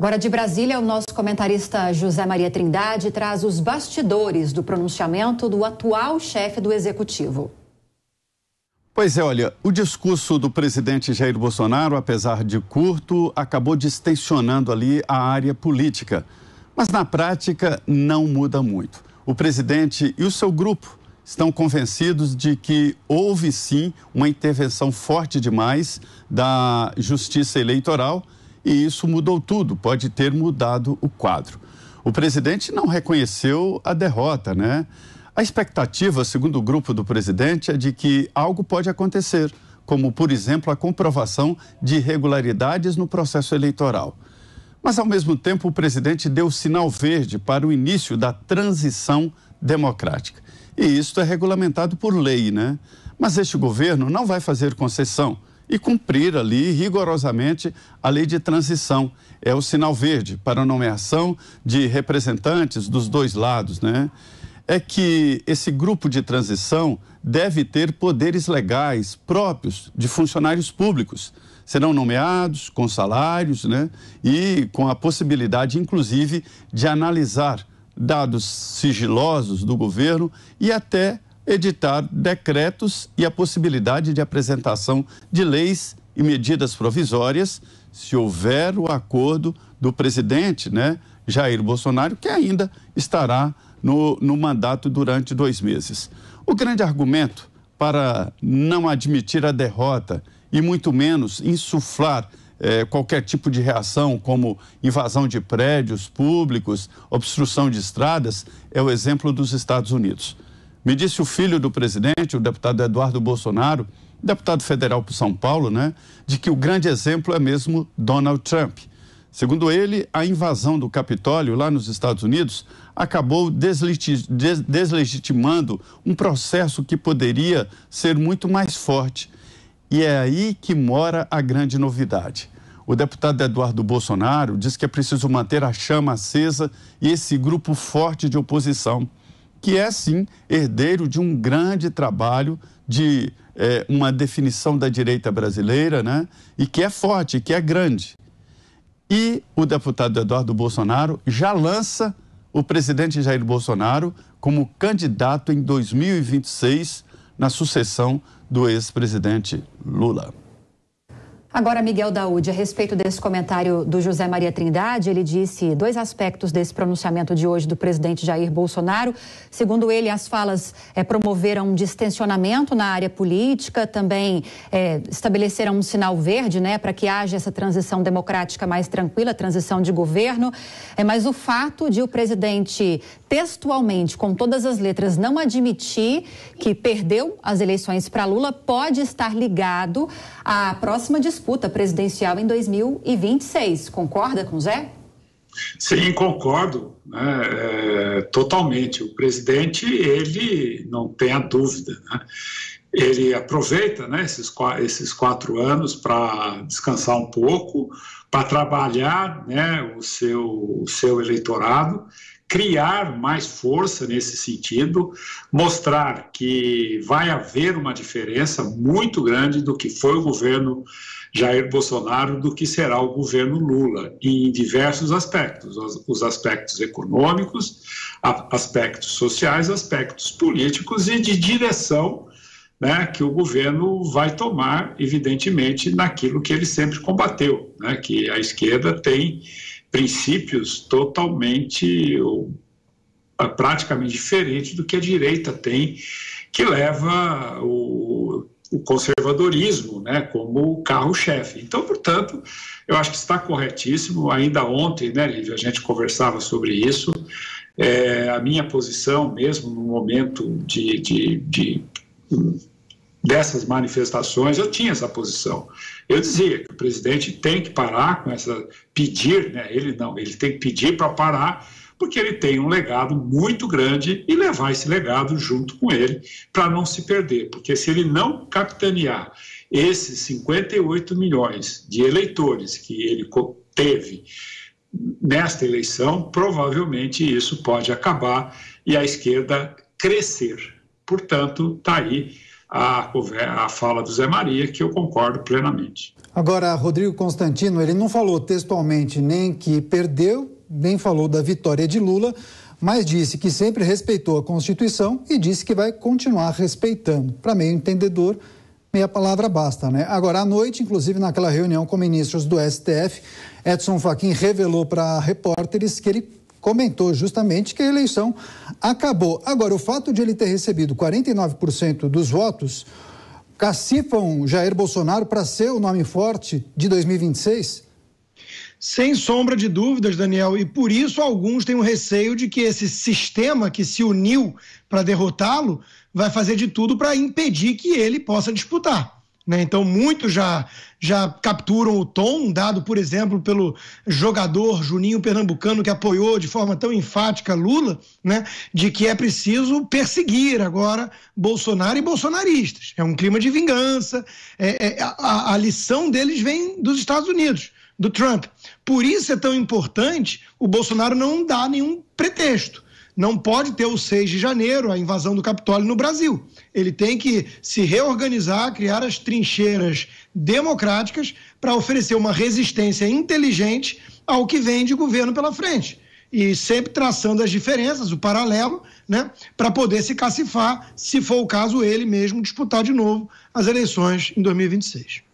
Agora, de Brasília, o nosso comentarista José Maria Trindade traz os bastidores do pronunciamento do atual chefe do Executivo. Pois é, olha, o discurso do presidente Jair Bolsonaro, apesar de curto, acabou distensionando ali a área política. Mas na prática não muda muito. O presidente e o seu grupo estão convencidos de que houve sim uma intervenção forte demais da justiça eleitoral e isso mudou tudo, pode ter mudado o quadro. O presidente não reconheceu a derrota, né? A expectativa, segundo o grupo do presidente, é de que algo pode acontecer, como, por exemplo, a comprovação de irregularidades no processo eleitoral. Mas, ao mesmo tempo, o presidente deu sinal verde para o início da transição democrática. E isto é regulamentado por lei, né? Mas este governo não vai fazer concessão e cumprir ali rigorosamente a lei de transição. É o sinal verde para a nomeação de representantes dos dois lados, né? É que esse grupo de transição deve ter poderes legais próprios de funcionários públicos. Serão nomeados com salários, né? E com a possibilidade, inclusive, de analisar dados sigilosos do governo e até editar decretos e a possibilidade de apresentação de leis e medidas provisórias, se houver o acordo do presidente, né, Jair Bolsonaro, que ainda estará no, no mandato durante dois meses. O grande argumento para não admitir a derrota e muito menos insuflar eh, qualquer tipo de reação, como invasão de prédios públicos, obstrução de estradas, é o exemplo dos Estados Unidos. Me disse o filho do presidente, o deputado Eduardo Bolsonaro, deputado federal por São Paulo, né, de que o grande exemplo é mesmo Donald Trump. Segundo ele, a invasão do Capitólio lá nos Estados Unidos acabou deslegitimando um processo que poderia ser muito mais forte. E é aí que mora a grande novidade. O deputado Eduardo Bolsonaro diz que é preciso manter a chama acesa e esse grupo forte de oposição que é sim herdeiro de um grande trabalho de é, uma definição da direita brasileira, né? E que é forte, que é grande. E o deputado Eduardo Bolsonaro já lança o presidente Jair Bolsonaro como candidato em 2026 na sucessão do ex-presidente Lula. Agora, Miguel Daúde, a respeito desse comentário do José Maria Trindade, ele disse dois aspectos desse pronunciamento de hoje do presidente Jair Bolsonaro. Segundo ele, as falas é, promoveram um distensionamento na área política, também é, estabeleceram um sinal verde né, para que haja essa transição democrática mais tranquila, transição de governo. É, mas o fato de o presidente textualmente, com todas as letras, não admitir que perdeu as eleições para Lula pode estar ligado à próxima disputa disputa presidencial em 2026. Concorda com Zé? Sim, concordo, né? é, totalmente. O presidente, ele não tem a dúvida, né? ele aproveita né, esses, esses quatro anos para descansar um pouco, para trabalhar né, o, seu, o seu eleitorado, criar mais força nesse sentido, mostrar que vai haver uma diferença muito grande do que foi o governo Jair Bolsonaro do que será o governo Lula, em diversos aspectos: os aspectos econômicos, aspectos sociais, aspectos políticos e de direção. Né, que o governo vai tomar, evidentemente, naquilo que ele sempre combateu, né, que a esquerda tem princípios totalmente ou é, praticamente diferentes do que a direita tem, que leva o, o conservadorismo né, como carro-chefe. Então, portanto, eu acho que está corretíssimo. Ainda ontem, né, Lívia, a gente conversava sobre isso. É, a minha posição, mesmo no momento de, de, de dessas manifestações, eu tinha essa posição. Eu dizia que o presidente tem que parar com essa. pedir, né? ele não, ele tem que pedir para parar, porque ele tem um legado muito grande e levar esse legado junto com ele para não se perder, porque se ele não capitanear esses 58 milhões de eleitores que ele teve nesta eleição, provavelmente isso pode acabar e a esquerda crescer. Portanto, está aí a, a fala do Zé Maria, que eu concordo plenamente. Agora, Rodrigo Constantino, ele não falou textualmente nem que perdeu, nem falou da vitória de Lula, mas disse que sempre respeitou a Constituição e disse que vai continuar respeitando. Para meio entendedor, meia palavra basta, né? Agora, à noite, inclusive naquela reunião com ministros do STF, Edson Fachin revelou para repórteres que ele comentou justamente que a eleição acabou. Agora, o fato de ele ter recebido 49% dos votos cacifam Jair Bolsonaro para ser o nome forte de 2026? Sem sombra de dúvidas, Daniel, e por isso alguns têm o um receio de que esse sistema que se uniu para derrotá-lo vai fazer de tudo para impedir que ele possa disputar. Né? Então, muitos já, já capturam o tom dado, por exemplo, pelo jogador Juninho Pernambucano, que apoiou de forma tão enfática Lula, né? de que é preciso perseguir agora Bolsonaro e bolsonaristas. É um clima de vingança. É, é, a, a lição deles vem dos Estados Unidos do Trump. Por isso é tão importante o Bolsonaro não dar nenhum pretexto não pode ter o 6 de janeiro, a invasão do Capitólio no Brasil. Ele tem que se reorganizar, criar as trincheiras democráticas para oferecer uma resistência inteligente ao que vem de governo pela frente. E sempre traçando as diferenças, o paralelo, né, para poder se cacifar, se for o caso, ele mesmo disputar de novo as eleições em 2026.